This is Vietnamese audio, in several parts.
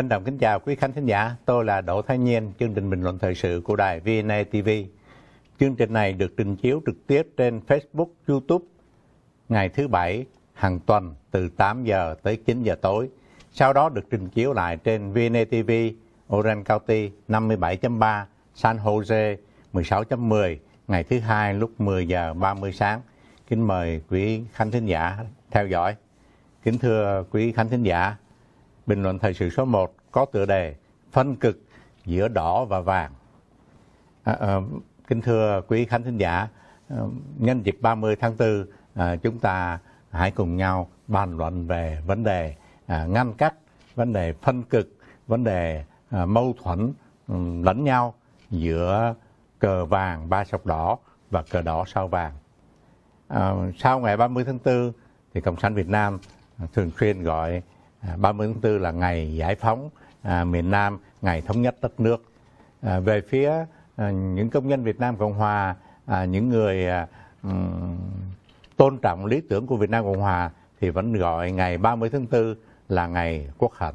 Trân trọng kính chào quý khán thính giả, tôi là Đỗ Thái Nhiên, chương trình bình luận thời sự của đài VNA TV. Chương trình này được trình chiếu trực tiếp trên Facebook, YouTube ngày thứ Bảy hàng tuần từ 8 giờ tới 9 giờ tối. Sau đó được trình chiếu lại trên VNA TV, Orange County 57.3, San Jose 16.10 ngày thứ hai lúc 10 giờ 30 sáng. Kính mời quý khán thính giả theo dõi. Kính thưa quý khán thính giả, bình luận thời sự số 1 có tựa đề phân cực giữa đỏ và vàng. À, à, kính thưa quý khán thính giả, à, nhân dịp 30 tháng 4, à, chúng ta hãy cùng nhau bàn luận về vấn đề à, ngăn cách, vấn đề phân cực, vấn đề à, mâu thuẫn um, lẫn nhau giữa cờ vàng ba sọc đỏ và cờ đỏ sao vàng. À, sau ngày 30 tháng 4 thì Cộng sản Việt Nam thường xuyên gọi 30 à, tháng 4 là ngày giải phóng à, miền Nam, ngày thống nhất đất nước. À, về phía à, những công nhân Việt Nam Cộng Hòa, à, những người à, um, tôn trọng lý tưởng của Việt Nam Cộng Hòa thì vẫn gọi ngày 30 tháng 4 là ngày quốc hận.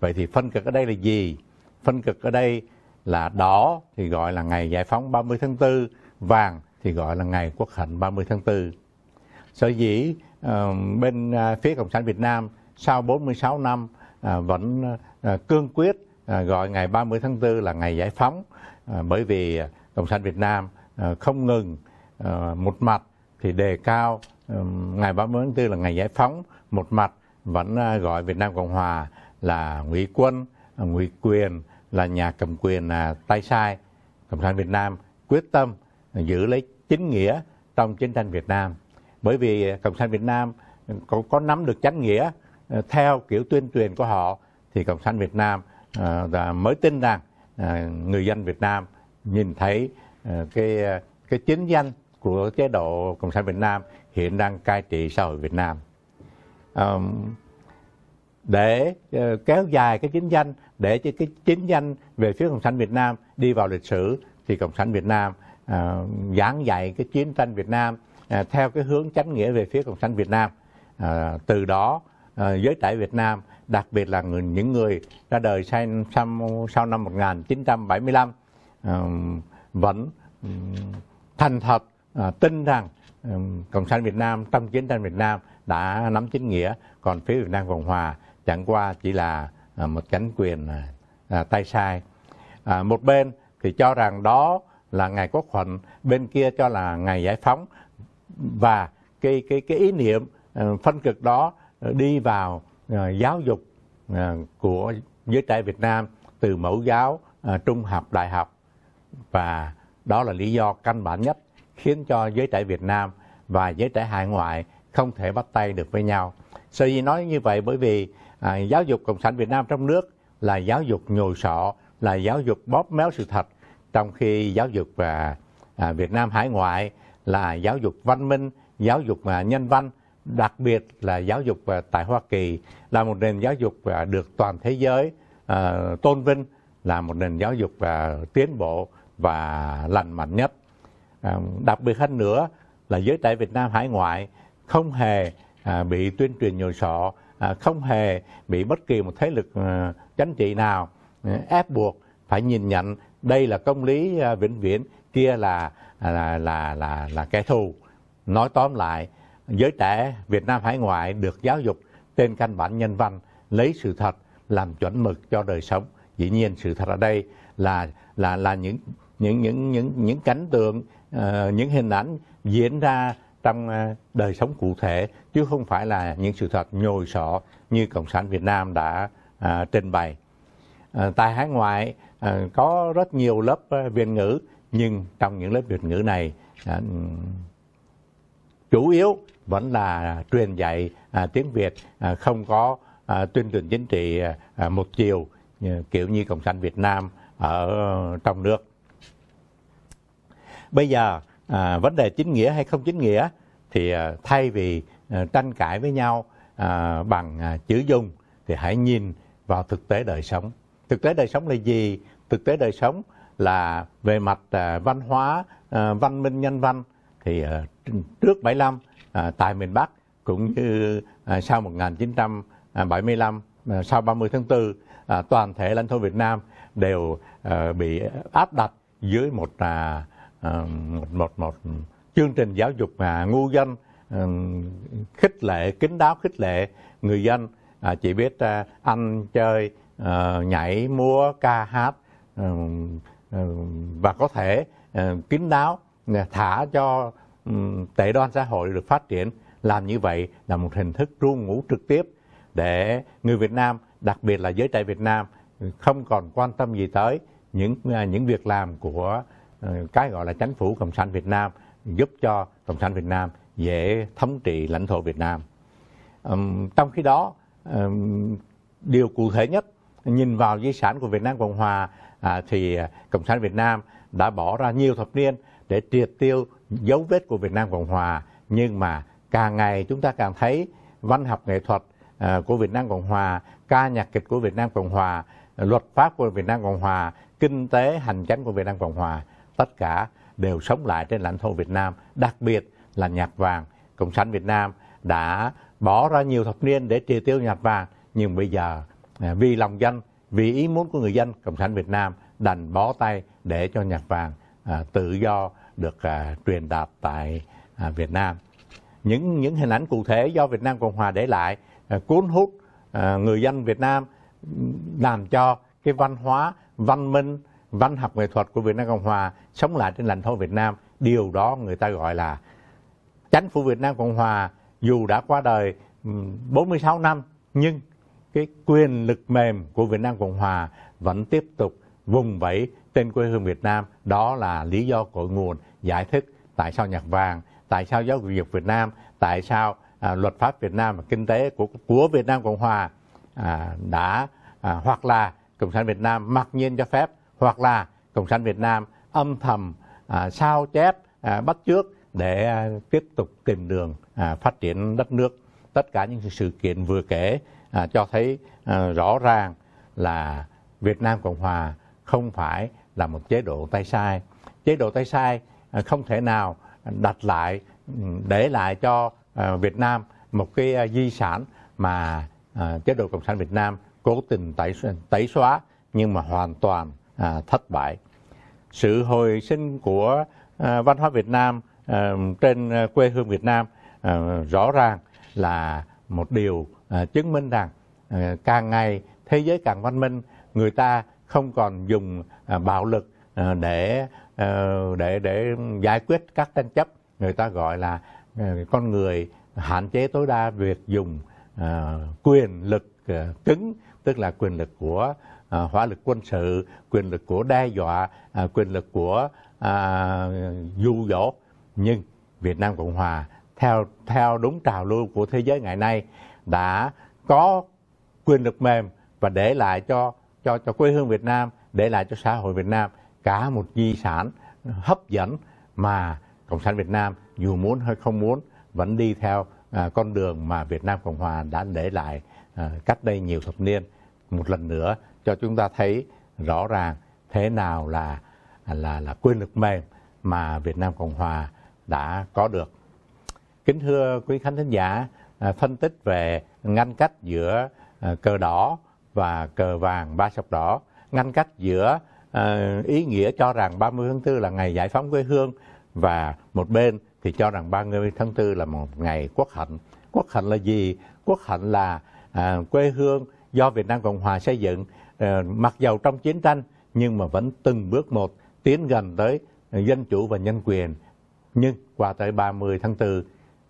Vậy thì phân cực ở đây là gì? Phân cực ở đây là đỏ thì gọi là ngày giải phóng 30 tháng 4, vàng thì gọi là ngày quốc hận 30 tháng 4. Sở dĩ uh, bên uh, phía Cộng sản Việt Nam sau 46 năm à, vẫn à, cương quyết à, gọi ngày 30 tháng 4 là ngày giải phóng bởi vì Cộng sản Việt Nam không ngừng một mặt thì đề cao à, ngày 30 tháng 4 là ngày giải phóng, một mặt vẫn gọi Việt Nam Cộng Hòa là ngụy quân, ngụy quyền là nhà cầm quyền tay sai. Cộng sản Việt Nam quyết tâm giữ lấy chính nghĩa trong chiến tranh Việt Nam. Bởi vì Cộng sản Việt Nam có, có nắm được chánh nghĩa Ờ, theo kiểu tuyên truyền của họ thì cộng sản việt nam uh, mới tin rằng uh, người dân việt nam nhìn thấy uh, cái cái chiến danh của chế độ cộng sản việt nam hiện đang cai trị xã hội việt nam um, để uh, kéo dài cái chiến danh để cho cái chiến danh về phía cộng sản việt nam đi vào lịch sử thì cộng sản việt nam uh, giảng dạy cái chiến tranh việt nam uh, theo cái hướng chánh nghĩa về phía cộng sản việt nam uh, từ đó Ờ, giới trẻ Việt Nam, đặc biệt là người, những người ra đời sau, sau, sau năm 1975 vẫn thành thật ờ, tin rằng Cộng sản Việt Nam trong chiến tranh Việt Nam đã nắm chính nghĩa, còn phía Việt Nam Cộng Hòa chẳng qua chỉ là ờ, một cánh quyền tay sai. À, một bên thì cho rằng đó là ngày quốc hận, bên kia cho là ngày giải phóng và cái cái cái ý niệm phân cực đó Ờ, đi vào ờ, giáo dục ờ, của giới trẻ Việt Nam từ mẫu giáo, trung học, đại học và đó là lý do căn bản nhất khiến cho giới trẻ Việt Nam và giới trẻ hải ngoại không thể bắt tay được với nhau. Sở dĩ nói như vậy bởi vì à, giáo dục cộng sản Việt Nam trong nước là giáo dục nhồi sọ, là giáo dục bóp méo sự thật, trong khi giáo dục à, à, Việt Nam hải ngoại là giáo dục văn minh, giáo dục à, nhân văn đặc biệt là giáo dục à, tại Hoa Kỳ là một nền giáo dục à, được toàn thế giới à, tôn vinh là một nền giáo dục tiến bộ và lành mạnh nhất. Đặc biệt hơn nữa là giới trẻ Việt Nam hải ngoại không hề bị tuyên truyền nhồi sọ, không hề bị bất kỳ một thế lực chính trị nào ép buộc phải nhìn nhận đây là công lý vĩnh viễn, kia là là là là, là kẻ thù. Nói tóm lại giới trẻ Việt Nam hải ngoại được giáo dục trên căn bản nhân văn, lấy sự thật làm chuẩn mực cho đời sống. Dĩ nhiên sự thật ở đây là là là những những những những những cảnh tượng, uh, những hình ảnh diễn ra trong uh, đời sống cụ thể chứ không phải là những sự thật nhồi sọ như cộng sản Việt Nam đã uh, trình bày. Uh, tại hải ngoại uh, có rất nhiều lớp uh, Việt ngữ nhưng trong những lớp Việt ngữ này uh, chủ yếu vẫn là truyền dạy à, tiếng Việt à, không có à, tuyên truyền chính trị à, à một chiều à, kiểu như cộng sản Việt Nam ở trong nước. Bây giờ à, vấn đề chính nghĩa hay không chính nghĩa thì à, thay vì à, tranh cãi với nhau à, bằng à, chữ dung thì hãy nhìn vào thực tế đời sống. Thực tế đời sống là gì? Thực tế đời sống là về mặt à, văn hóa, à, văn minh nhân văn thì à, trước 75 À, tại miền Bắc cũng như à, sau 1975 à, sau 30 tháng 4 toàn thể lãnh thổ Việt Nam đều bị áp đặt dưới một một, một một chương trình giáo dục à, ngu dân khích lệ kính đáo khích lệ người dân chỉ biết ăn chơi nhảy múa ca hát và có thể kính đáo thả cho Ừ, tệ đoan xã hội được phát triển làm như vậy là một hình thức ru ngủ trực tiếp để người Việt Nam đặc biệt là giới trẻ Việt Nam không còn quan tâm gì tới những à, những việc làm của ờ, cái gọi là chính phủ cộng sản Việt Nam giúp cho cộng sản Việt Nam dễ thống trị lãnh thổ Việt Nam trong khi đó điều cụ thể nhất nhìn vào di sản của Việt Nam Cộng Hòa à, thì Cộng sản Việt Nam đã bỏ ra nhiều thập niên để triệt tiêu dấu vết của Việt Nam Cộng Hòa nhưng mà càng ngày chúng ta càng thấy văn học nghệ thuật à, của Việt Nam Cộng Hòa, ca nhạc kịch của Việt Nam Cộng Hòa, luật pháp của Việt Nam Cộng Hòa, kinh tế hành chính của Việt Nam Cộng Hòa, tất cả đều sống lại trên lãnh thổ Việt Nam, đặc biệt là nhạc vàng. Cộng sản Việt Nam đã bỏ ra nhiều thập niên để triệt tiêu nhạc vàng, nhưng bây giờ à, vì lòng dân, vì ý muốn của người dân, Cộng sản Việt Nam đành bó tay để cho nhạc vàng à, tự do được à, truyền đạt tại à, Việt Nam. Những những hình ảnh cụ thể do Việt Nam Cộng Hòa để lại à, cuốn hút à, người dân Việt Nam làm cho cái văn hóa, văn minh, văn học nghệ thuật của Việt Nam Cộng Hòa sống lại trên lãnh thổ Việt Nam. Điều đó người ta gọi là Chính phủ Việt Nam Cộng Hòa dù đã qua đời 46 năm nhưng cái quyền lực mềm của Việt Nam Cộng Hòa vẫn tiếp tục vùng vẫy trên quê hương Việt Nam. Đó là lý do cội nguồn giải thích tại sao nhạc vàng, tại sao giáo dục Việt Nam, tại sao à, luật pháp Việt Nam và kinh tế của của Việt Nam Cộng Hòa à, đã à, hoặc là Cộng sản Việt Nam mặc nhiên cho phép hoặc là Cộng sản Việt Nam âm thầm à, sao chép à, bắt chước để à, tiếp tục tìm đường à, phát triển đất nước. Tất cả những sự kiện vừa kể à, cho thấy à, rõ ràng là Việt Nam Cộng Hòa không phải là một chế độ tay sai. Chế độ tay sai À, không thể nào đặt lại để lại cho à, Việt Nam một cái à, di sản mà chế độ cộng sản Việt Nam cố tình tẩy tẩy xóa nhưng mà hoàn toàn thất bại sự hồi sinh của văn hóa Việt Nam trên quê hương Việt Nam rõ ràng là một điều chứng minh rằng càng ngày thế giới càng văn minh người ta không còn dùng bạo lực để Ờ, để để giải quyết các tranh chấp người ta gọi là ờ, con người hạn chế tối đa việc dùng ờ, quyền lực cứng tức là quyền lực của hỏa lực quân sự quyền lực của đe dọa quyền lực của à, du dỗ nhưng Việt Nam Cộng Hòa theo theo đúng trào lưu của thế giới ngày nay đã có quyền lực mềm và để lại cho cho cho quê hương Việt Nam để lại cho xã hội Việt Nam cả một di sản hấp dẫn mà Cộng sản Việt Nam dù muốn hay không muốn vẫn đi theo à, con đường mà Việt Nam Cộng Hòa đã để lại à, cách đây nhiều thập niên một lần nữa cho chúng ta thấy rõ ràng thế nào là là là quyền lực mềm mà Việt Nam Cộng Hòa đã có được. Kính thưa quý khán thính giả, à, phân tích về ngăn cách giữa cờ đỏ và cờ vàng ba sọc đỏ, ngăn cách giữa uh, ý nghĩa cho rằng 30 tháng 4 là ngày giải phóng quê hương và một bên thì cho rằng 30 tháng 4 là một ngày quốc hạnh. Quốc hạnh là gì? Quốc hạnh là uh, quê hương do Việt Nam Cộng Hòa xây dựng uh, mặc dầu trong chiến tranh nhưng mà vẫn từng bước một tiến gần tới dân chủ và nhân quyền. Nhưng qua tới 30 tháng 4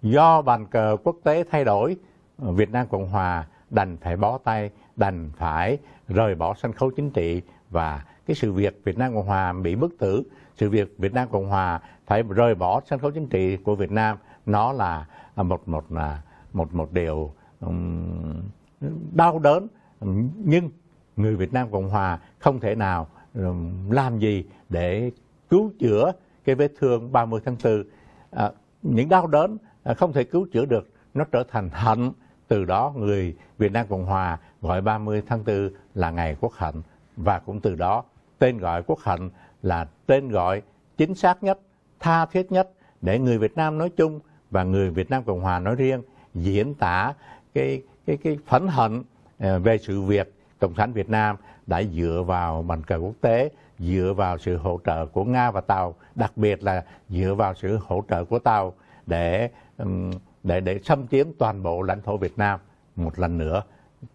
do bàn cờ quốc tế thay đổi Việt Nam Cộng Hòa đành phải bó tay, đành phải rời bỏ sân khấu chính trị và cái sự việc Việt Nam Cộng Hòa bị bức tử, sự việc Việt Nam Cộng Hòa phải rời bỏ sân khấu chính trị của Việt Nam, nó là à, một một là một một điều đau đớn nhưng người Việt Nam Cộng Hòa không thể nào làm gì để cứu chữa cái vết thương 30 tháng 4 à, những đau đớn à, không thể cứu chữa được nó trở thành hận từ đó người Việt Nam Cộng Hòa gọi 30 tháng 4 là ngày quốc hạnh và cũng từ đó tên gọi quốc hận là tên gọi chính xác nhất, tha thiết nhất để người Việt Nam nói chung và người Việt Nam Cộng Hòa nói riêng diễn tả cái cái cái phẫn hận ờ, về sự việc Cộng sản Việt Nam đã dựa vào bàn cờ quốc tế, dựa vào sự hỗ trợ của Nga và Tàu, đặc biệt là dựa vào sự hỗ trợ của Tàu để để để xâm chiếm toàn bộ lãnh thổ Việt Nam một lần nữa.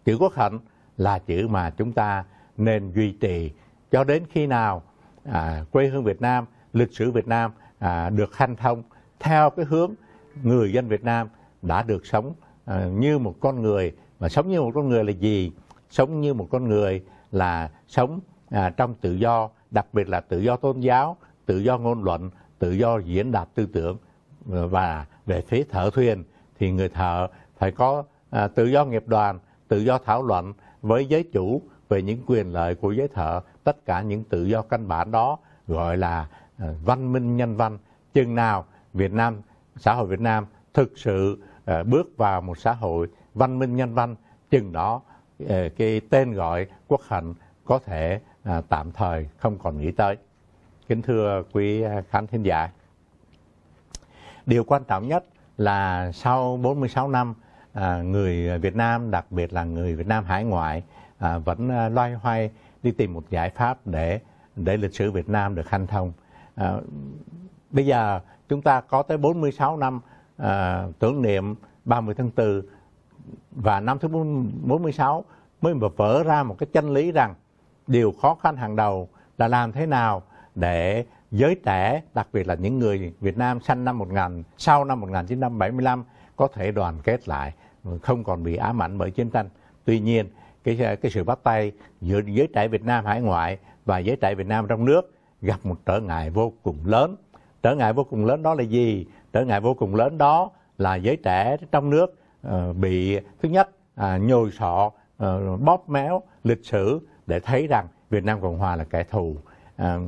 Chữ quốc hạnh là chữ mà chúng ta nên duy trì cho đến khi nào à, quê hương Việt Nam, lịch sử Việt Nam à, được hanh thông theo cái hướng người dân Việt Nam đã được sống à, như một con người và sống như một con người là gì? Sống như một con người là sống à, trong tự do, đặc biệt là tự do tôn giáo, tự do ngôn luận, tự do diễn đạt tư tưởng ờ, và về phía thợ thuyền thì người thợ phải có à, tự do nghiệp đoàn, tự do thảo luận với giới chủ về những quyền lợi của giới thợ, tất cả những tự do căn bản đó gọi là ờ, văn minh nhân văn. Chừng nào Việt Nam, xã hội Việt Nam thực sự ờ, bước vào một xã hội văn minh nhân văn, chừng đó ờ, cái tên gọi quốc hạnh có thể tạm thời không còn nghĩ tới. Kính thưa quý khán thính giả, điều quan trọng nhất là sau 46 năm người Việt Nam, đặc biệt là người Việt Nam hải ngoại à, vẫn à, loay hoay đi tìm một giải pháp để để lịch sử Việt Nam được hanh thông. À, bây giờ chúng ta có tới 46 năm à, tưởng niệm 30 tháng 4 và năm thứ 46 mới vỡ ra một cái chân lý rằng điều khó khăn hàng đầu là làm thế nào để giới trẻ, đặc biệt là những người Việt Nam sanh năm 1000, sau năm 1975 có thể đoàn kết lại, không còn bị ám ảnh bởi chiến tranh. Tuy nhiên, cái cái sự bắt tay giữa giới trẻ Việt Nam hải ngoại và giới trẻ Việt Nam trong nước gặp một trở ngại vô cùng lớn. Trở ngại vô cùng lớn đó là gì? Trở ngại vô cùng lớn đó là giới trẻ trong nước uh, bị thứ nhất à, nhồi sọ, uh, bóp méo lịch sử để thấy rằng Việt Nam Cộng Hòa là kẻ thù. À,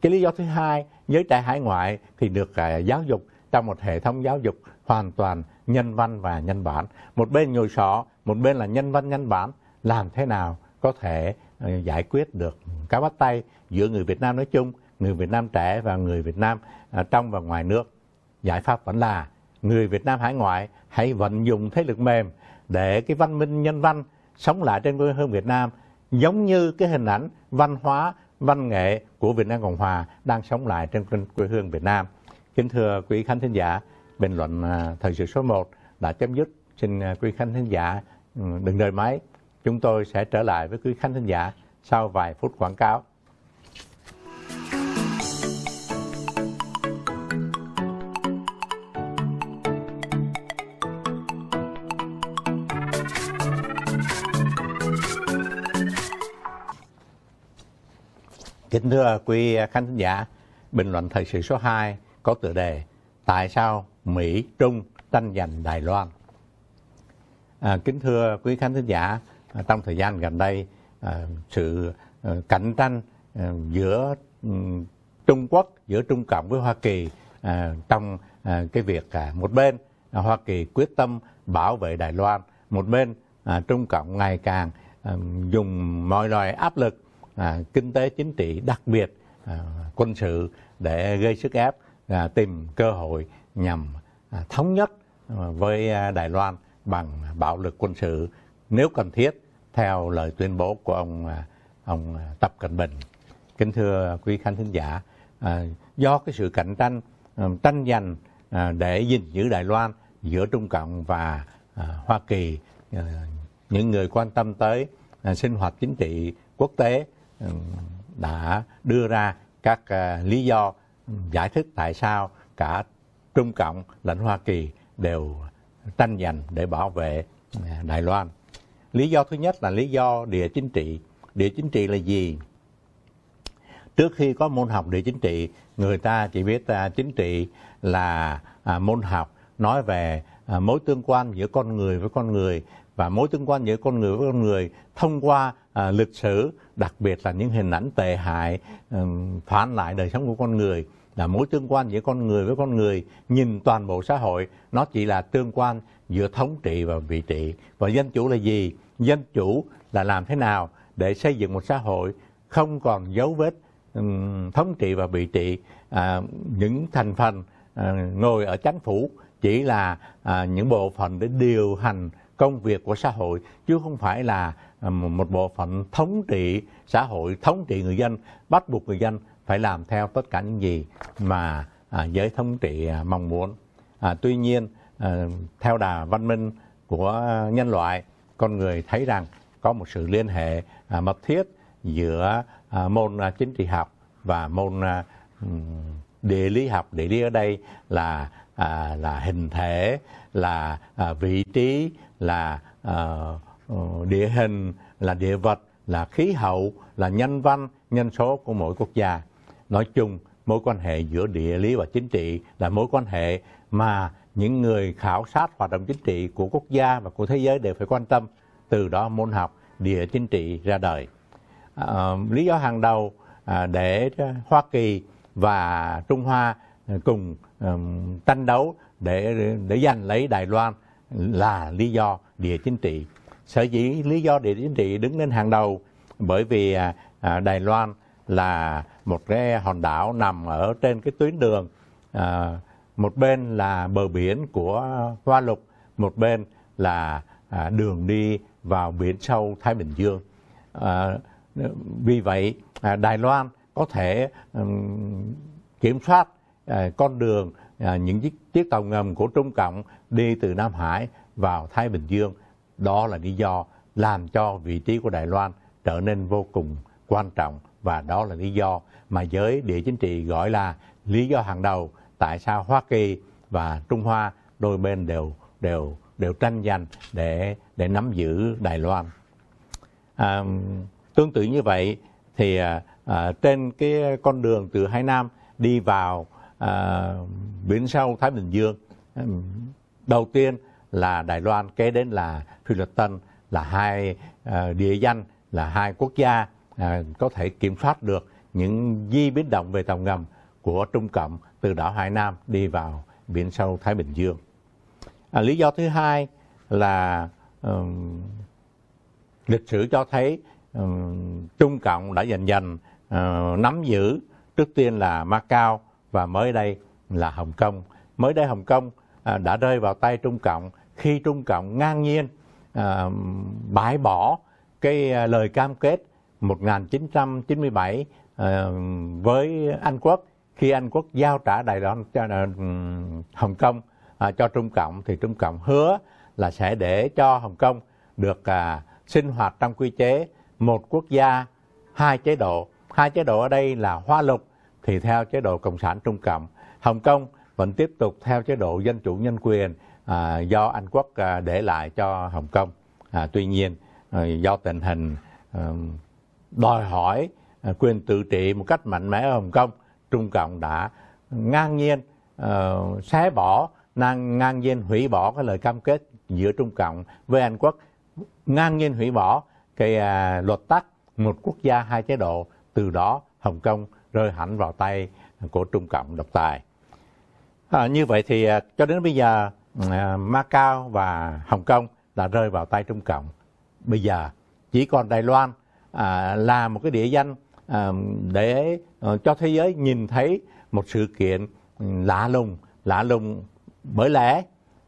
cái lý do thứ hai, giới trẻ hải ngoại thì được uh, giáo dục trong một hệ thống giáo dục hoàn toàn nhân văn và nhân bản. Một bên nhồi sọ, một bên là nhân văn nhân bản làm thế nào có thể ờ, giải quyết được cá bắt tay giữa người Việt Nam nói chung, người Việt Nam trẻ và người Việt Nam à, trong và ngoài nước. Giải pháp vẫn là người Việt Nam hải ngoại hãy vận dụng thế lực mềm để cái văn minh nhân văn sống lại trên quê hương Việt Nam giống như cái hình ảnh văn hóa văn nghệ của Việt Nam Cộng Hòa đang sống lại trên quê hương Việt Nam. Kính thưa quý khán thính giả, bình luận à, thời sự số 1 đã chấm dứt. Xin à, quý khán thính giả ừ, đừng rời máy. Chúng tôi sẽ trở lại với quý khán thính giả sau vài phút quảng cáo. Kính thưa quý khán thính giả, bình luận thời sự số 2 có tựa đề Tại sao Mỹ Trung tranh giành Đài Loan? À, kính thưa quý khán thính giả, À, trong thời gian gần đây à, sự ờ, cạnh tranh ờ, giữa ừ, Trung Quốc giữa Trung Cộng với Hoa Kỳ à, trong cái việc một bên Hoa Kỳ quyết tâm bảo vệ Đài Loan một bên Trung Cộng ngày càng dùng mọi loại áp lực kinh tế chính trị đặc biệt quân sự để gây sức ép tìm cơ hội nhằm thống nhất với Đài Loan bằng bạo lực quân sự nếu cần thiết theo lời tuyên bố của ông à, ông à, Tập Cận Bình. Kính thưa quý khán thính giả, à, do cái sự cạnh tranh tranh giành để gìn giữ Đài Loan giữa Trung Cộng và Hoa Kỳ, những người quan tâm tới sinh hoạt chính trị quốc tế ừ, đã đưa ra các lý do giải thích tại sao cả Trung Cộng lẫn Hoa Kỳ đều tranh giành để bảo vệ Đài Loan. Lý do thứ nhất là lý do địa chính trị. Địa chính trị là gì? Trước khi có môn học địa chính trị, người ta chỉ biết à, chính trị là à, môn học nói về à, mối tương quan giữa con người với con người và mối tương quan giữa con người với con người thông qua à, lịch sử, đặc biệt là những hình ảnh tệ hại à, phản lại đời sống của con người là mối tương quan giữa con người với con người nhìn toàn bộ xã hội nó chỉ là tương quan giữa thống trị và vị trị. Và dân chủ là gì? Dân chủ là làm thế nào để xây dựng một xã hội không còn dấu vết thống trị và vị trị à, những thành phần à, ngồi ở chánh phủ chỉ là à, những bộ phận để điều hành công việc của xã hội chứ không phải là à, một bộ phận thống trị xã hội thống trị người dân bắt buộc người dân phải làm theo tất cả những gì mà à, giới thống trị à, mong muốn à, tuy nhiên Ờ, theo đà văn minh của nhân loại con người thấy rằng có một sự liên hệ à, mật thiết giữa à, môn à, chính trị học và môn địa lý học địa lý ở đây là là hình thể là vị trí là ờ, ờ, địa hình là địa vật là khí hậu là nhân văn nhân số của mỗi quốc gia nói chung mối quan hệ giữa địa lý và chính trị là mối quan hệ mà những người khảo sát hoạt động chính trị của quốc gia và của thế giới đều phải quan tâm từ đó môn học địa chính trị ra đời à, lý do hàng đầu à, để hoa kỳ và trung hoa à, cùng um, tranh đấu để để giành lấy đài loan là lý do địa chính trị sở dĩ lý do địa chính trị đứng lên hàng đầu bởi vì à, à đài loan là một cái hòn đảo nằm ở trên cái tuyến đường à, một bên là bờ biển của Hoa Lục, một bên là à, đường đi vào biển sâu Thái Bình Dương. À, vì vậy, à, Đài Loan có thể kiểm soát con đường những chiếc, chiếc tàu ngầm của Trung Cộng đi từ Nam Hải vào Thái Bình Dương. Đó là lý do làm cho vị trí của Đài Loan trở nên vô cùng quan trọng và đó là lý do mà giới địa chính trị gọi là lý do hàng đầu tại sao Hoa Kỳ và Trung Hoa đôi bên đều đều đều tranh giành để để nắm giữ Đài Loan. À, tương tự như vậy thì à, à trên cái con đường từ Hải Nam đi vào à, biển sâu Thái Bình Dương đầu tiên là Đài Loan kế đến là Phi là hai à, địa danh là hai quốc gia à, có thể kiểm soát được những di biến động về tàu ngầm của Trung Cộng từ đảo Hải Nam đi vào biển sâu Thái Bình Dương. À, lý do thứ hai là um, lịch sử cho thấy um, Trung Cộng đã giành giành uh, nắm giữ trước tiên là Macau và mới đây là Hồng Kông. Mới đây Hồng Kông uh, đã rơi vào tay Trung Cộng khi Trung Cộng ngang nhiên uh, bãi bỏ cái à, lời cam kết 1997 uh, ờ, với Anh Quốc khi Anh Quốc giao trả Đài Loan cho ờ, Hồng Kông à, cho Trung Cộng thì Trung Cộng hứa là sẽ để cho Hồng Kông được à, sinh hoạt trong quy chế một quốc gia hai chế độ hai chế độ ở đây là hoa lục thì theo chế độ cộng sản Trung Cộng Hồng Kông vẫn tiếp tục theo chế độ dân chủ nhân quyền à, do Anh Quốc à, để lại cho Hồng Kông à, tuy nhiên à, do tình hình à, đòi hỏi à, quyền tự trị một cách mạnh mẽ ở Hồng Kông Trung Cộng đã ngang nhiên uh, xé bỏ, ngang, ngang nhiên hủy bỏ cái lời cam kết giữa Trung Cộng với Anh Quốc, ngang nhiên hủy bỏ cái uh, luật tắc một quốc gia hai chế độ, từ đó Hồng Kông rơi hẳn vào tay của Trung Cộng độc tài. À, như vậy thì à, cho đến bây giờ à, Macau và Hồng Kông đã rơi vào tay Trung Cộng. Bây giờ chỉ còn Đài Loan à, là một cái địa danh à, để Ờ, cho thế giới nhìn thấy một sự kiện ừ, lạ lùng, lạ lùng bởi lẽ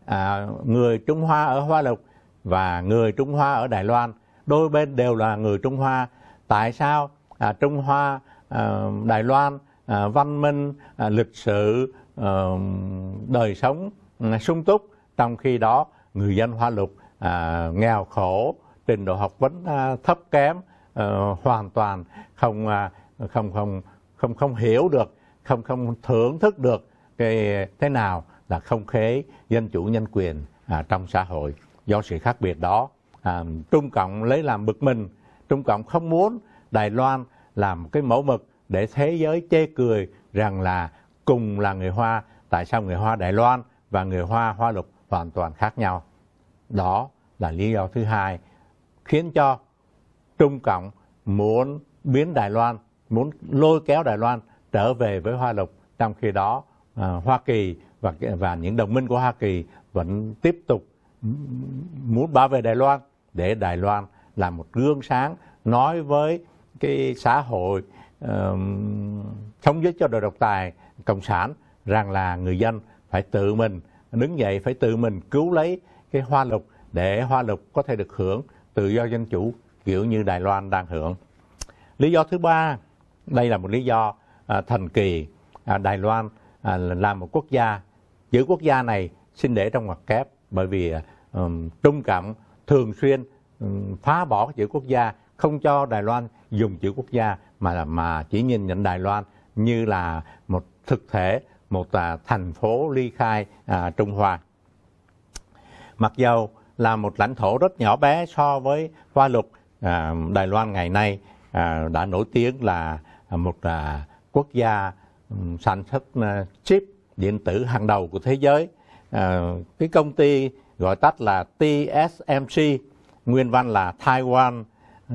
à, người Trung Hoa ở Hoa Lục và người Trung Hoa ở Đài Loan, đôi bên đều là người Trung Hoa. Tại sao à, Trung Hoa, à, Đài Loan à, văn minh, à, lịch sử, à, đời sống à, sung túc, trong khi đó người dân Hoa Lục à, nghèo khổ, trình độ học vấn à, thấp kém, à, hoàn toàn không à, không không không không hiểu được không không thưởng thức được cái thế nào là không khí dân chủ nhân quyền à, trong xã hội do sự khác biệt đó à, trung cộng lấy làm bực mình trung cộng không muốn đài loan làm cái mẫu mực để thế giới chê cười rằng là cùng là người hoa tại sao người hoa đài loan và người hoa hoa lục hoàn toàn khác nhau đó là lý do thứ hai khiến cho trung cộng muốn biến đài loan muốn lôi kéo Đài Loan trở về với Hoa Lục. Trong khi đó, à, Hoa Kỳ và và những đồng minh của Hoa Kỳ vẫn tiếp tục muốn bảo vệ Đài Loan để Đài Loan là một gương sáng nói với cái xã hội uh, sống cho đội độc tài cộng sản rằng là người dân phải tự mình đứng dậy phải tự mình cứu lấy cái hoa lục để hoa lục có thể được hưởng tự do dân chủ kiểu như Đài Loan đang hưởng. Lý do thứ ba đây là một lý do à, thần kỳ à, Đài Loan à, là một quốc gia giữ quốc gia này xin để trong ngoặc kép bởi vì um, Trung Cộng thường xuyên um, phá bỏ chữ quốc gia không cho Đài Loan dùng chữ quốc gia mà mà chỉ nhìn nhận Đài Loan như là một thực thể một à, thành phố ly khai à, Trung Hoa mặc dầu là một lãnh thổ rất nhỏ bé so với Hoa Lục à, Đài Loan ngày nay à, đã nổi tiếng là À, một à, quốc gia ừ, sản xuất à, chip điện tử hàng đầu của thế giới. Cái công ty gọi tắt là TSMC, nguyên văn là Taiwan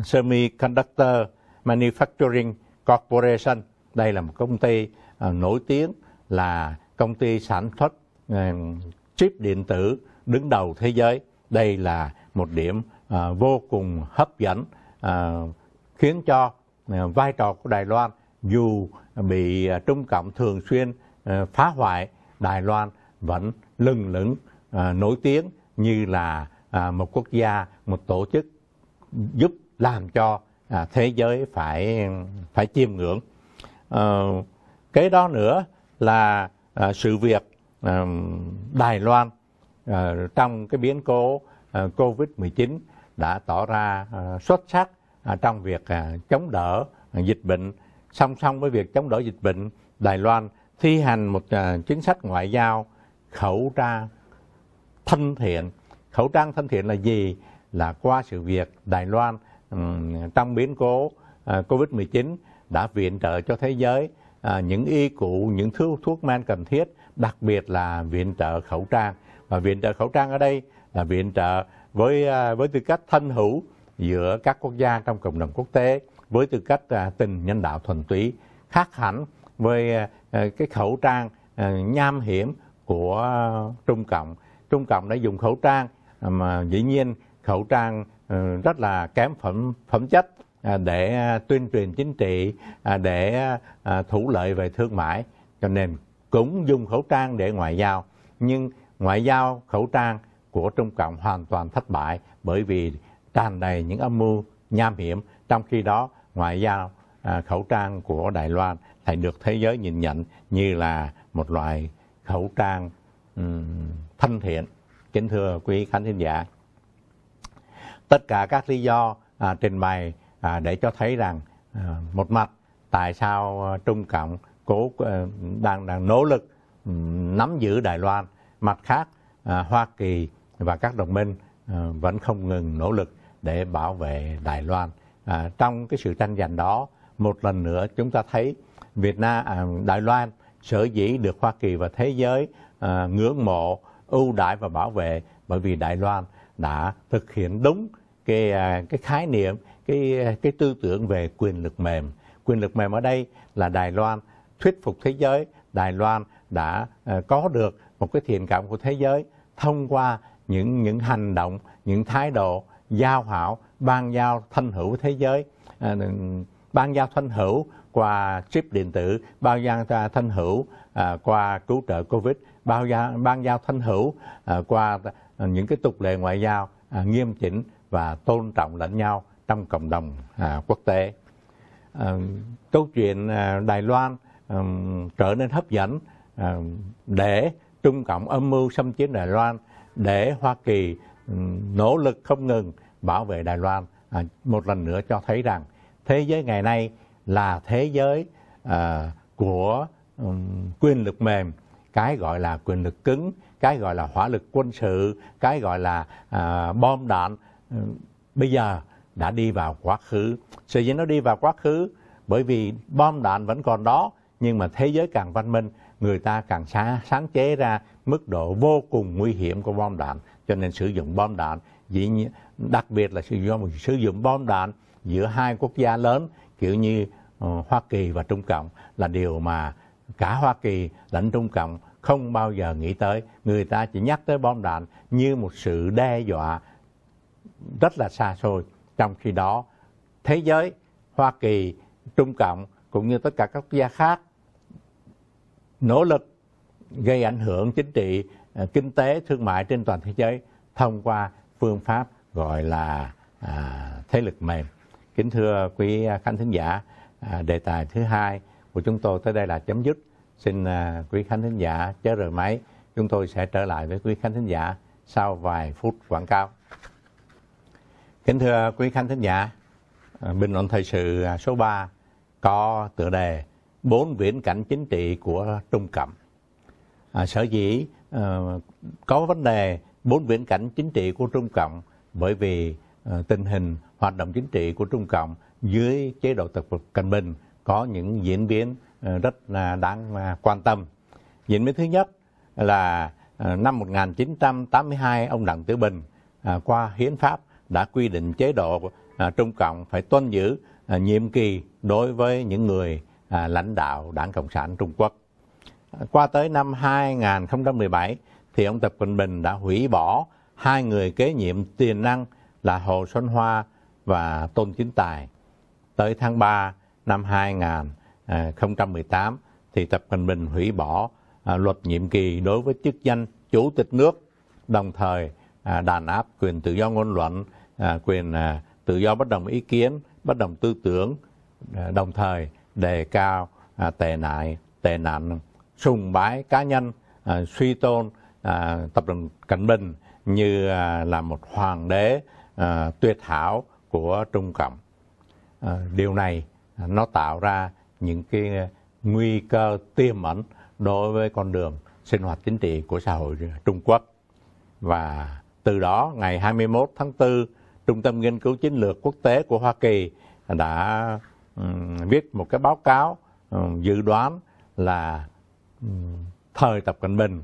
Semiconductor Manufacturing Corporation. Đây là một công ty nổi tiếng là công ty sản xuất chip điện tử đứng đầu thế giới. Đây là một điểm vô cùng hấp dẫn khiến cho Ờ, vai trò của Đài Loan dù bị ờ, Trung Cộng thường xuyên ờ, phá hoại Đài Loan vẫn lừng lững nổi tiếng như là một quốc gia, một tổ chức giúp làm cho thế giới phải phải chiêm ngưỡng. Cái đó nữa là sự việc Đài Loan trong cái biến cố COVID-19 đã tỏ ra xuất sắc À, trong việc à, chống đỡ à, dịch bệnh. Song song với việc chống đỡ dịch bệnh, Đài Loan thi hành một chính sách ngoại giao khẩu trang thân thiện. Khẩu trang thân thiện là gì? Là qua sự việc Đài Loan ừ, trong biến cố COVID-19 đã viện trợ cho thế giới những y cụ, những thứ thuốc men cần thiết, đặc biệt là viện trợ khẩu trang. Và viện trợ khẩu trang ở đây là viện trợ với với tư cách thân hữu giữa các quốc gia trong cộng đồng quốc tế với tư cách à, tình nhân đạo thuần túy khác hẳn với à, à, cái khẩu trang nham hiểm của Trung Cộng. Trung Cộng đã dùng khẩu trang mà dĩ nhiên khẩu trang ờ, rất là kém phẩm phẩm chất để tuyên truyền chính trị, để thủ lợi về thương mại. Cho nên cũng dùng khẩu trang để ngoại giao. Nhưng ngoại giao khẩu trang của Trung Cộng hoàn toàn thất bại bởi vì tràn đầy những âm mưu nham hiểm trong khi đó ngoại giao à, khẩu trang của Đài Loan lại được thế giới nhìn nhận như là một loại khẩu trang um, thân thiện kính thưa quý khán thính giả tất cả các lý do à, trình bày à, để cho thấy rằng à, một mặt tại sao Trung Cộng cố à, đang đang nỗ lực um, nắm giữ Đài Loan mặt khác à, Hoa Kỳ và các đồng minh à, vẫn không ngừng nỗ lực để bảo vệ Đài Loan. À, trong cái sự tranh giành đó, một lần nữa chúng ta thấy Việt Nam, à, Đài Loan sở dĩ được Hoa Kỳ và thế giới à, ngưỡng mộ, ưu đãi và bảo vệ bởi vì Đài Loan đã thực hiện đúng cái à, cái khái niệm, cái cái tư tưởng về quyền lực mềm. Quyền lực mềm ở đây là Đài Loan thuyết phục thế giới, Đài Loan đã à, có được một cái thiện cảm của thế giới thông qua những những hành động, những thái độ giao hảo ban giao thanh hữu thế giới à, ban giao thanh hữu qua chip điện tử ban giao thanh hữu à, qua cứu trợ covid ban giao ban giao thanh hữu à, qua những cái tục lệ ngoại giao à, nghiêm chỉnh và tôn trọng lẫn nhau trong cộng đồng à, quốc tế à, câu chuyện à, Đài Loan à, trở nên hấp dẫn à, để Trung Cộng âm mưu xâm chiếm Đài Loan để Hoa Kỳ ừ, nỗ lực không ngừng bảo vệ Đài Loan à, một lần nữa cho thấy rằng thế giới ngày nay là thế giới à, của um, quyền lực mềm, cái gọi là quyền lực cứng, cái gọi là hỏa lực quân sự, cái gọi là à, bom đạn bây giờ đã đi vào quá khứ. Sự gì nó đi vào quá khứ bởi vì bom đạn vẫn còn đó nhưng mà thế giới càng văn minh người ta càng sáng, sáng chế ra mức độ vô cùng nguy hiểm của bom đạn cho nên sử dụng bom đạn dĩ nhiên đặc biệt là sử dụng, sử dụng bom đạn giữa hai quốc gia lớn kiểu như ờ, Hoa Kỳ và Trung Cộng là điều mà cả Hoa Kỳ lẫn Trung Cộng không bao giờ nghĩ tới. Người ta chỉ nhắc tới bom đạn như một sự đe dọa rất là xa xôi. Trong khi đó, thế giới, Hoa Kỳ, Trung Cộng cũng như tất cả các quốc gia khác nỗ lực gây ảnh hưởng chính trị, ờ, kinh tế, thương mại trên toàn thế giới thông qua phương pháp gọi là à, thế lực mềm. Kính thưa quý khán thính giả, à, đề tài thứ hai của chúng tôi tới đây là chấm dứt. Xin à, quý khán thính giả chớ rời máy, chúng tôi sẽ trở lại với quý khán thính giả sau vài phút quảng cáo. Kính thưa quý khán thính giả, à, bình luận thời sự à, số 3 có tựa đề bốn viễn cảnh chính trị của Trung Cộng. À, sở dĩ à, có vấn đề bốn viễn cảnh chính trị của Trung Cộng bởi vì ờ, tình hình hoạt động chính trị của Trung Cộng dưới chế độ tập phục canh bình có những diễn biến ờ, rất là đáng ờ, quan tâm. Diễn biến thứ nhất là năm 1982 ông Đặng Tử Bình qua hiến pháp đã quy định chế độ Trung Cộng phải tuân giữ nhiệm kỳ đối với những người lãnh đạo Đảng Cộng sản Trung Quốc. Qua tới năm 2017 thì ông Tập Cận Bình đã hủy bỏ hai người kế nhiệm tiềm năng là Hồ Xuân Hoa và Tôn Chính Tài. Tới tháng 3 năm 2018 à, thì Tập Cận Bình hủy bỏ à, luật nhiệm kỳ đối với chức danh Chủ tịch nước, đồng thời à, đàn áp quyền tự do ngôn luận, quyền tự do bất đồng ý kiến, bất đồng tư tưởng, đồng thời đề cao tệ nạn tệ nạn sùng bái cá nhân, suy tôn Tập đoàn Cận Bình như à, là một hoàng đế à, tuyệt hảo của Trung Cộng. À, điều này nó tạo ra những cái nguy cơ tiềm ẩn đối với con đường sinh hoạt chính trị của xã hội Trung Quốc. Và từ đó, ngày 21 tháng 4, Trung tâm Nghiên cứu Chiến lược Quốc tế của Hoa Kỳ đã viết một cái báo cáo dự đoán là thời Tập Cận Bình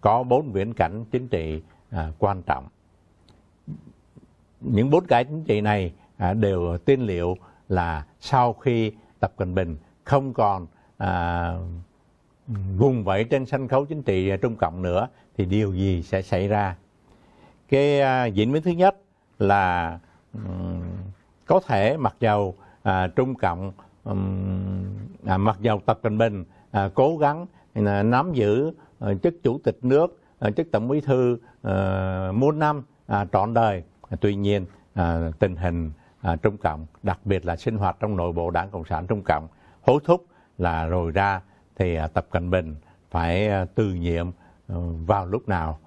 có bốn viễn cảnh chính trị à, quan trọng những bốn cái chính trị này à, đều tin liệu là sau khi tập cận bình không còn à, vùng vẫy trên sân khấu chính trị trung cộng nữa thì điều gì sẽ xảy ra cái à, diễn biến thứ nhất là um, có thể mặc dầu à, trung cộng um, à, mặc dầu tập cận bình à, cố gắng à, nắm giữ ờ, chức chủ tịch nước chức ờ, tổng bí thư ờ, một năm à, trọn đời tuy nhiên à, tình hình à, trung cộng đặc biệt là sinh hoạt trong nội bộ đảng cộng sản trung cộng hối thúc là rồi ra thì tập cận bình phải từ nhiệm ờ, vào lúc nào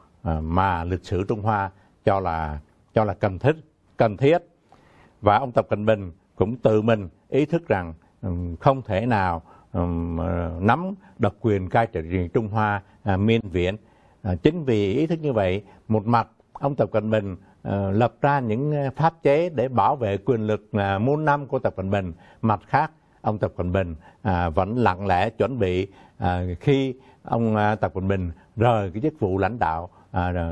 mà lịch sử trung hoa cho là cho là cần thiết cần thiết và ông tập cận bình cũng tự mình ý thức rằng ừ, không thể nào nắm độc quyền cai trị trung hoa miên viễn À, chính vì ý thức như vậy, một mặt ông Tập Cận Bình à, lập ra những à, pháp chế để bảo vệ quyền lực à, muôn năm của Tập Cận Bình, mặt khác ông Tập Cận Bình vẫn lặng lẽ chuẩn bị khi ông Tập Cận Bình rời cái chức vụ lãnh đạo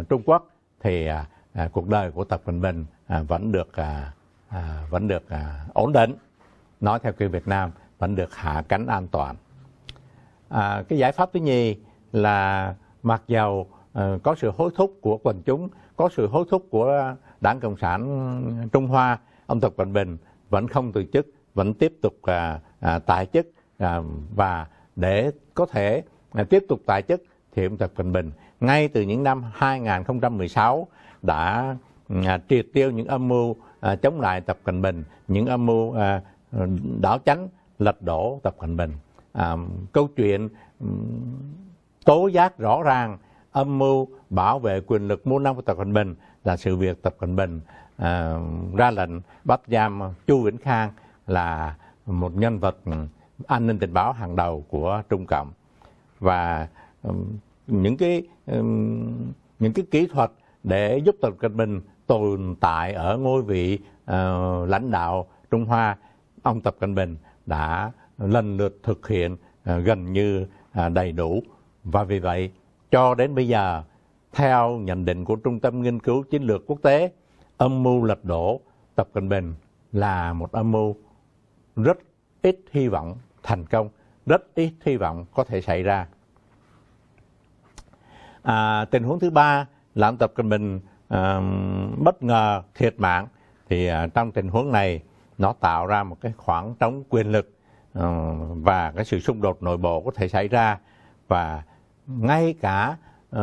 Trung Quốc thì cuộc đời của Tập Cận Bình vẫn được vẫn được ổn định nói theo kiểu Việt Nam vẫn được hạ cánh an toàn cái giải pháp thứ nhì là mặc dầu ờ, có sự hối thúc của quần chúng, có sự hối thúc của Đảng Cộng sản Trung Hoa, ông Tập Cận Bình vẫn không từ chức, vẫn tiếp tục uh, uh, tại chức uh, và để có thể uh, tiếp tục tại chức thì ông Tập Cận Bình ngay từ những năm 2016 đã uh, triệt tiêu những âm mưu uh, chống lại Tập Cận Bình, những âm mưu uh, đảo chánh lật đổ Tập Cận Bình. À, câu chuyện tố giác rõ ràng âm mưu bảo vệ quyền lực muốn năm của Tập Cận Bình là sự việc Tập Cận Bình à, ra lệnh bắt giam Chu Vĩnh Khang là một nhân vật an ninh tình báo hàng đầu của Trung Cộng và um, những cái um, những cái kỹ thuật để giúp Tập Cận Bình tồn tại ở ngôi vị uh, lãnh đạo Trung Hoa ông Tập Cận Bình đã lần lượt thực hiện uh, gần như uh, đầy đủ và vì vậy, cho đến bây giờ, theo nhận định của Trung tâm Nghiên cứu Chiến lược Quốc tế, âm mưu lật đổ Tập Cận Bình là một âm mưu rất ít hy vọng thành công, rất ít hy vọng có thể xảy ra. À, tình huống thứ ba là ông Tập Cận Bình à, bất ngờ thiệt mạng thì à, trong tình huống này nó tạo ra một cái khoảng trống quyền lực à, và cái sự xung đột nội bộ có thể xảy ra và ngay cả uh,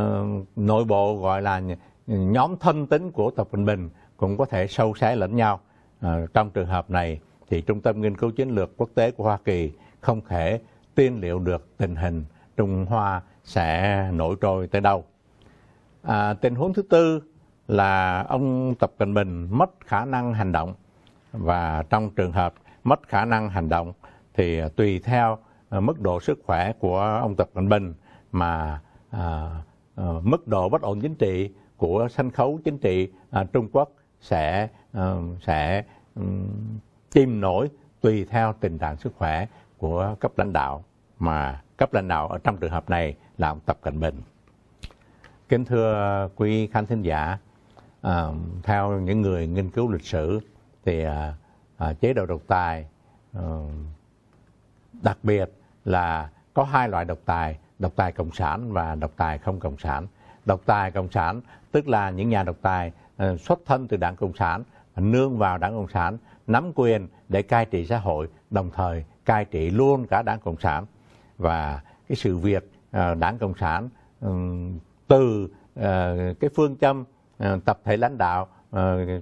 nội bộ gọi là nhóm thân tín của Tập Cận Bình cũng có thể sâu xé lẫn nhau. Uh, trong trường hợp này thì Trung tâm Nghiên cứu Chiến lược Quốc tế của Hoa Kỳ không thể tiên liệu được tình hình Trung Hoa sẽ nổi trôi tới đâu. À, tình huống thứ tư là ông Tập Cận Bình mất khả năng hành động và trong trường hợp mất khả năng hành động thì tùy theo ờ, mức độ sức khỏe của ông Tập Cận Bình mà à, à, mức độ bất ổn chính trị của sân khấu chính trị à, Trung Quốc sẽ à, sẽ um, nổi tùy theo tình trạng sức khỏe của cấp lãnh đạo mà cấp lãnh đạo ở trong trường hợp này là ông Tập Cận Bình. Kính thưa quý khán thính giả, à, theo những người nghiên cứu lịch sử thì à, à, chế độ độc tài à, đặc biệt là có hai loại độc tài độc tài cộng sản và độc tài không cộng sản. Độc tài cộng sản tức là những nhà độc tài ờ, xuất thân từ đảng cộng sản, nương vào đảng cộng sản, nắm quyền để cai trị xã hội, đồng thời cai trị luôn cả đảng cộng sản. Và cái sự việc ờ, đảng cộng sản ừ, từ ờ, cái phương châm tập thể lãnh đạo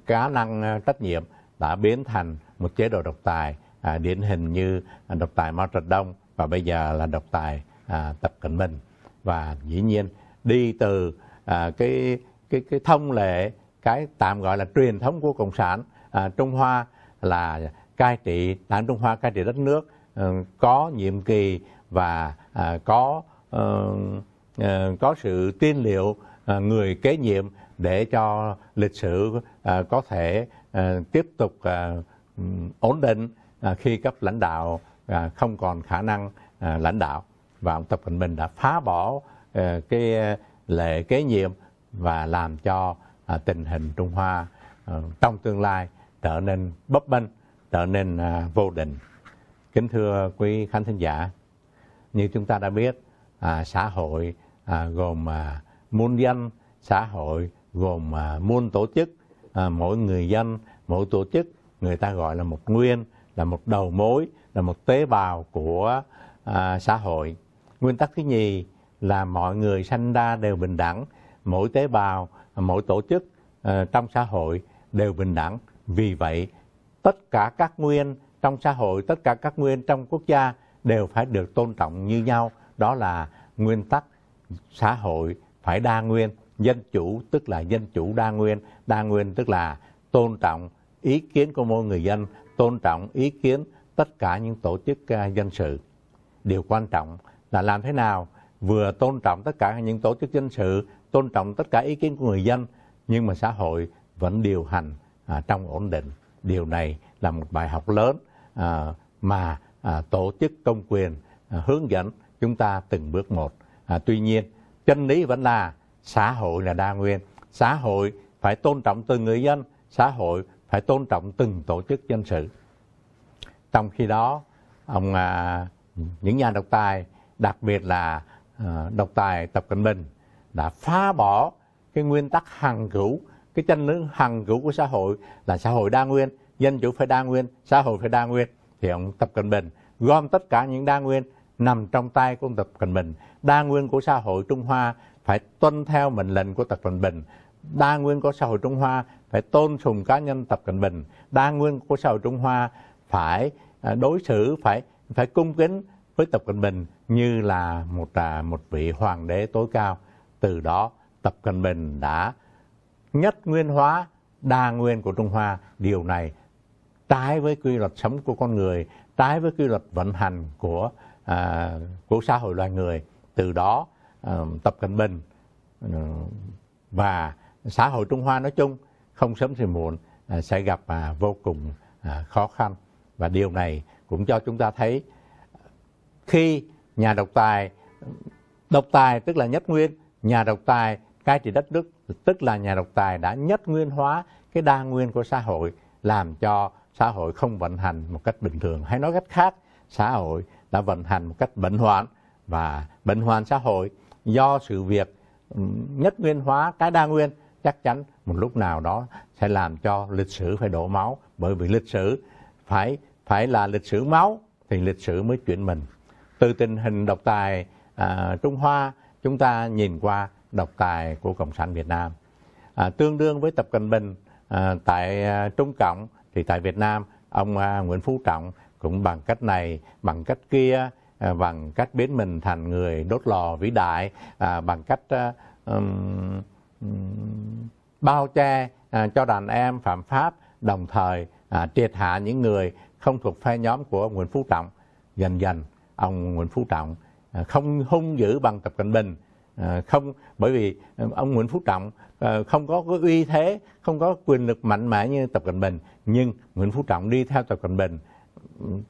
cá năng trách nhiệm đã biến thành một chế độ độc tài à, điển hình như độc tài Mao Trạch Đông và bây giờ là độc tài à, Tập Cận Bình và dĩ nhiên đi từ à, cái cái cái thông lệ cái tạm gọi là truyền thống của cộng sản à, Trung Hoa là cai trị đảng Trung Hoa cai trị đất nước à, có nhiệm kỳ và à, có à, có sự tiên liệu à, người kế nhiệm để cho lịch sử à, có thể à, tiếp tục à, ổn định à, khi cấp lãnh đạo à, không còn khả năng à, lãnh đạo và ông Tập Cận Bình đã phá bỏ ờ, cái ờ, lệ kế nhiệm và làm cho ờ, tình hình Trung Hoa trong tương lai trở nên bấp bênh, trở nên vô định. Kính thưa quý khán thính giả, như chúng ta đã biết, à, xã hội à, gồm à, muôn dân, xã hội gồm à, muôn tổ chức, à, mỗi người dân, mỗi tổ chức người ta gọi là một nguyên, là một đầu mối, là một tế bào của à, xã hội. Nguyên tắc thứ nhì là mọi người sanh ra đều bình đẳng, mỗi tế bào, mỗi tổ chức ờ, trong xã hội đều bình đẳng. Vì vậy, tất cả các nguyên trong xã hội, tất cả các nguyên trong quốc gia đều phải được tôn trọng như nhau. Đó là nguyên tắc xã hội phải đa nguyên, dân chủ tức là dân chủ đa nguyên, đa nguyên tức là tôn trọng ý kiến của mỗi người dân, tôn trọng ý kiến tất cả những tổ chức ờ, dân sự. Điều quan trọng là làm thế nào vừa tôn trọng tất cả những tổ chức dân sự, tôn trọng tất cả ý kiến của người dân, nhưng mà xã hội vẫn điều hành à, trong ổn định. Điều này là một bài học lớn à, mà à, tổ chức công quyền à, hướng dẫn chúng ta từng bước một. À, tuy nhiên, chân lý vẫn là xã hội là đa nguyên, xã hội phải tôn trọng từng người dân, xã hội phải tôn trọng từng tổ chức dân sự. Trong khi đó, ông à, những nhà độc tài đặc biệt là ờ, độc tài Tập Cận Bình đã phá bỏ cái nguyên tắc hằng cửu cái chân lý hằng cửu của xã hội là xã hội đa nguyên dân chủ phải đa nguyên xã hội phải đa nguyên thì ông Tập Cận Bình gom tất cả những đa nguyên nằm trong tay của ông Tập Cận Bình đa nguyên của xã hội Trung Hoa phải tuân theo mệnh lệnh của Tập Cận Bình đa nguyên của xã hội Trung Hoa phải tôn sùng cá nhân Tập Cận Bình đa nguyên của xã hội Trung Hoa phải à, đối xử phải phải cung kính với Tập Cận Bình như là một à, một vị hoàng đế tối cao. Từ đó Tập Cận Bình đã nhất nguyên hóa đa nguyên của Trung Hoa. Điều này trái với quy luật sống của con người, trái với quy luật vận hành của à, của xã hội loài người. Từ đó à, Tập Cận Bình à, và xã hội Trung Hoa nói chung không sớm thì muộn à, sẽ gặp à, vô cùng à, khó khăn và điều này cũng cho chúng ta thấy khi nhà độc tài độc tài tức là nhất nguyên nhà độc tài cai trị đất nước tức là nhà độc tài đã nhất nguyên hóa cái đa nguyên của xã hội làm cho xã hội không vận hành một cách bình thường hay nói cách khác xã hội đã vận hành một cách bệnh hoạn và bệnh hoạn xã hội do sự việc nhất nguyên hóa cái đa nguyên chắc chắn một lúc nào đó sẽ làm cho lịch sử phải đổ máu bởi vì lịch sử phải phải là lịch sử máu thì lịch sử mới chuyển mình từ tình hình độc tài à, Trung Hoa chúng ta nhìn qua độc tài của Cộng sản Việt Nam à, tương đương với Tập Cận Bình à, tại à, Trung Cộng thì tại Việt Nam ông à, Nguyễn Phú Trọng cũng bằng cách này bằng cách kia à, bằng cách biến mình thành người đốt lò vĩ đại à, bằng cách à, um, bao che à, cho đàn em phạm pháp đồng thời à, triệt hạ những người không thuộc phe nhóm của ông Nguyễn Phú Trọng dần dần ông Nguyễn Phú Trọng à, không hung dữ bằng Tập Cận Bình à, không bởi vì à, ông Nguyễn Phú Trọng không có cái uy thế không có quyền lực mạnh mẽ như Tập Cận Bình nhưng Nguyễn Phú Trọng đi theo Tập Cận Bình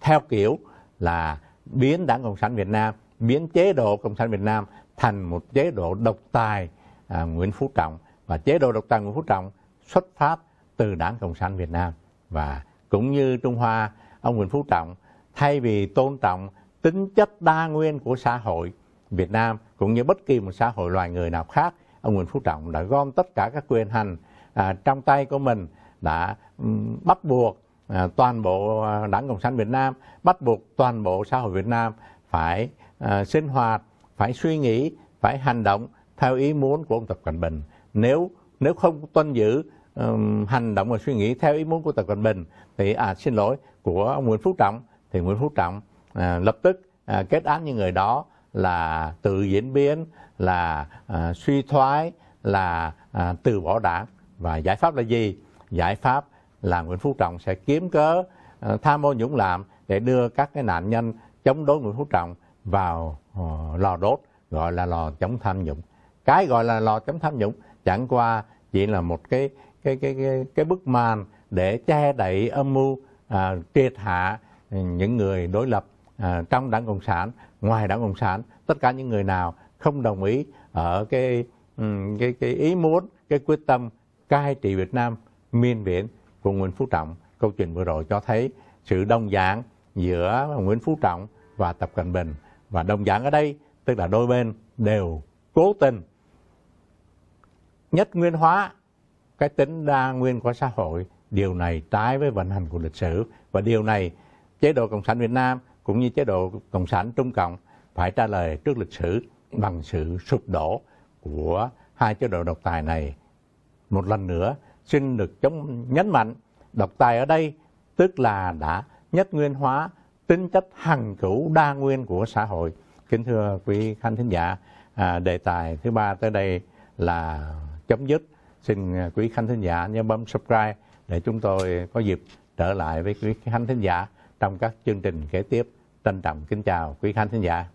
theo kiểu là biến Đảng Cộng sản Việt Nam biến chế độ Cộng sản Việt Nam thành một chế độ độc tài à, Nguyễn Phú Trọng và chế độ độc tài Nguyễn Phú Trọng xuất phát từ Đảng Cộng sản Việt Nam và cũng như Trung Hoa ông Nguyễn Phú Trọng thay vì tôn trọng tính chất đa nguyên của xã hội Việt Nam cũng như bất kỳ một xã hội loài người nào khác, ông Nguyễn Phú Trọng đã gom tất cả các quyền hành à, trong tay của mình đã um, bắt buộc à, toàn bộ à, Đảng Cộng sản Việt Nam, bắt buộc toàn bộ xã hội Việt Nam phải à, sinh hoạt, phải suy nghĩ, phải hành động theo ý muốn của ông Tập Cận Bình. Nếu nếu không tuân giữ um, hành động và suy nghĩ theo ý muốn của Tập Cận Bình thì à xin lỗi của ông Nguyễn Phú Trọng thì Nguyễn Phú Trọng à, lập tức à, kết án những người đó là tự diễn biến là à, suy thoái là à, từ bỏ đảng và giải pháp là gì giải pháp là nguyễn phú trọng sẽ kiếm cớ à, tham ô nhũng làm để đưa các cái nạn nhân chống đối nguyễn phú trọng vào uh, lò đốt gọi là lò chống tham nhũng cái gọi là lò chống tham nhũng chẳng qua chỉ là một cái cái cái cái, cái bức màn để che đậy âm mưu à, triệt hạ những người đối lập à, trong đảng cộng sản ngoài đảng cộng sản tất cả những người nào không đồng ý ở cái ừ, cái cái ý muốn cái quyết tâm cai trị Việt Nam miên viễn của Nguyễn Phú Trọng câu chuyện vừa rồi cho thấy sự đồng dạng giữa Nguyễn Phú Trọng và Tập Cận Bình và đồng dạng ở đây tức là đôi bên đều cố tình nhất nguyên hóa cái tính đa nguyên của xã hội điều này trái với vận hành của lịch sử và điều này chế độ cộng sản Việt Nam cũng như chế độ Cộng sản Trung Cộng phải trả lời trước lịch sử bằng sự sụp đổ của hai chế độ độc tài này. Một lần nữa xin được chống nhấn mạnh độc tài ở đây tức là đã nhất nguyên hóa tính chất hằng cửu đa nguyên của xã hội. Kính thưa quý khán thính giả, à, đề tài thứ ba tới đây là chấm dứt. Xin à, quý khán thính giả nhớ bấm subscribe để chúng tôi có dịp trở lại với quý khán thính giả trong các chương trình kế tiếp. Trân trọng kính chào quý khán thính giả.